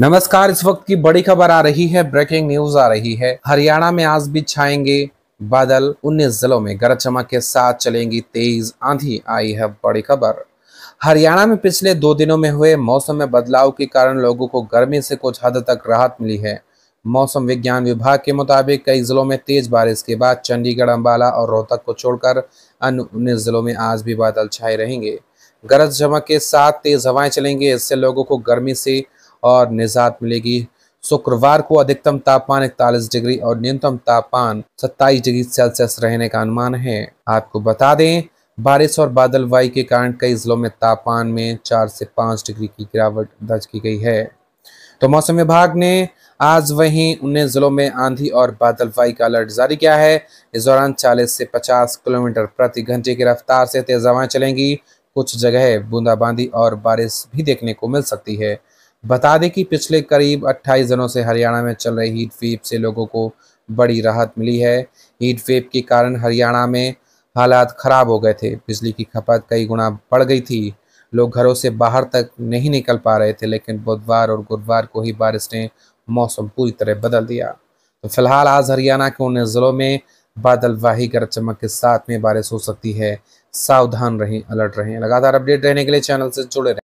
नमस्कार इस वक्त की बड़ी खबर आ रही है ब्रेकिंग न्यूज आ रही है हरियाणा में आज भी छाएंगे बादल 19 जिलों में गरज चमक के साथ चलेंगी तेज आंधी आई है बड़ी खबर हरियाणा में पिछले दो दिनों में हुए मौसम में बदलाव के कारण लोगों को गर्मी से कुछ हद तक राहत मिली है मौसम विज्ञान विभाग के मुताबिक कई जिलों में तेज बारिश के बाद चंडीगढ़ अम्बाला और रोहतक को छोड़कर अन्य उन्नीस जिलों में आज भी बादल छाए रहेंगे गरज चमक के साथ तेज हवाएं चलेंगे इससे लोगों को गर्मी से और निजात मिलेगी शुक्रवार को अधिकतम तापमान इकतालीस डिग्री और न्यूनतम तापमान सत्ताईस डिग्री सेल्सियस रहने का अनुमान है आपको बता दें बारिश और बादल वाई के कारण कई जिलों में तापमान में चार से पाँच डिग्री की गिरावट दर्ज की गई है तो मौसम विभाग ने आज वहीं उन्नीस जिलों में आंधी और बादल वाई का अलर्ट जारी किया है इस दौरान 40 से 50 किलोमीटर प्रति घंटे की रफ्तार से तेज हवाएं चलेंगी कुछ जगह बूंदाबांदी और बारिश भी देखने को मिल सकती है बता दें कि पिछले करीब 28 दिनों से हरियाणा में चल रही हीट वेव से लोगों को बड़ी राहत मिली है हीट वेव के कारण हरियाणा में हालात खराब हो गए थे बिजली की खपत कई गुना बढ़ गई थी लोग घरों से बाहर तक नहीं निकल पा रहे थे लेकिन बुधवार और गुरुवार को ही बारिश ने मौसम पूरी तरह बदल दिया तो फिलहाल आज हरियाणा के उन ज़िलों में बादलवाही गरज चमक के साथ में बारिश हो सकती है सावधान रहें अलर्ट रहें लगातार अपडेट रहने के लिए चैनल से जुड़े रहें